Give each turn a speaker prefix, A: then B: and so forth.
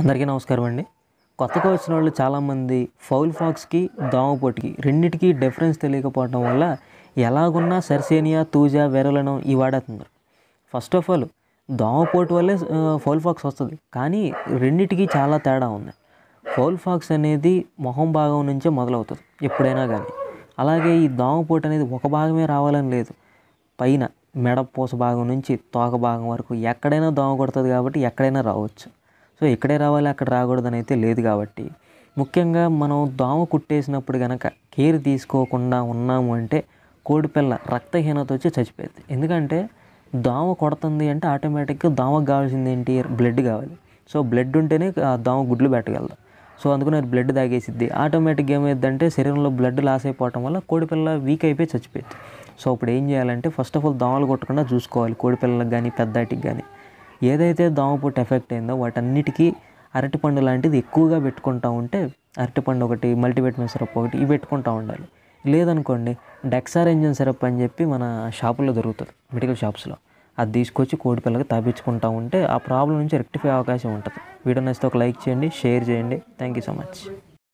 A: అందరికీ నమస్కారం అండి కొత్తగా వచ్చిన వాళ్ళు చాలామంది ఫౌల్ ఫాక్స్కి దోమపోటికి రెండింటికి డిఫరెన్స్ తెలియకపోవడం వల్ల ఎలాగున్నా సరిసేనియా తూజా వెరలను ఈ వాడేస్తున్నారు ఫస్ట్ ఆఫ్ ఆల్ దోమపోటు వల్లే ఫౌల్ ఫాక్స్ వస్తుంది కానీ రెండింటికి చాలా తేడా ఉంది ఫౌల్ ఫాక్స్ అనేది మొహం భాగం నుంచే మొదలవుతుంది ఎప్పుడైనా కానీ అలాగే ఈ దోమపోటు అనేది ఒక భాగమే రావాలని లేదు పైన మెడ పూస భాగం నుంచి తోక భాగం వరకు ఎక్కడైనా దోమ కొడుతుంది కాబట్టి ఎక్కడైనా రావచ్చు సో ఇక్కడే రావాలి అక్కడ రాకూడదు అయితే లేదు కాబట్టి ముఖ్యంగా మనం దోమ కుట్టేసినప్పుడు కనుక కేర్ తీసుకోకుండా ఉన్నాము అంటే కోడిపిల్ల రక్తహీనత వచ్చి చచ్చిపోయింది ఎందుకంటే దోమ కొడుతుంది అంటే ఆటోమేటిక్గా దోమకు కావాల్సింది ఏంటి బ్లడ్ కావాలి సో బ్లడ్ ఉంటేనే ఆ దోమ గుడ్లు పెట్టగలదు సో అందుకని అది బ్లడ్ తాగేసిద్ది ఆటోమేటిక్గా ఏమైందంటే శరీరంలో బ్లడ్ లాస్ అయిపోవటం వల్ల కోడిపిల్ల వీక్ అయిపోయి చచ్చిపోయింది సో అప్పుడు ఏం చేయాలంటే ఫస్ట్ ఆఫ్ ఆల్ దోమలు కొట్టకుండా చూసుకోవాలి కోడిపిల్లలకు కానీ పెద్దటికి కానీ ఏదైతే దోమపోటు ఎఫెక్ట్ అయిందో వాటన్నిటికీ అరటిపండు లాంటిది ఎక్కువగా పెట్టుకుంటూ ఉంటే అరటిపండు ఒకటి మల్టీవిటమిన్ సిరప్ ఒకటి ఇవి పెట్టుకుంటూ ఉండాలి లేదనుకోండి డెక్సార్ ఇంజన్ సిరప్ అని చెప్పి మన షాపుల్లో దొరుకుతుంది మెడికల్ షాప్స్లో అది తీసుకొచ్చి కోడి పిల్లకి తాపించుకుంటూ ఉంటే ఆ ప్రాబ్లం నుంచి రెక్టిఫై అవకాశం ఉంటుంది వీడియో నచ్చితే ఒక లైక్ చేయండి షేర్ చేయండి థ్యాంక్ యూ సో మచ్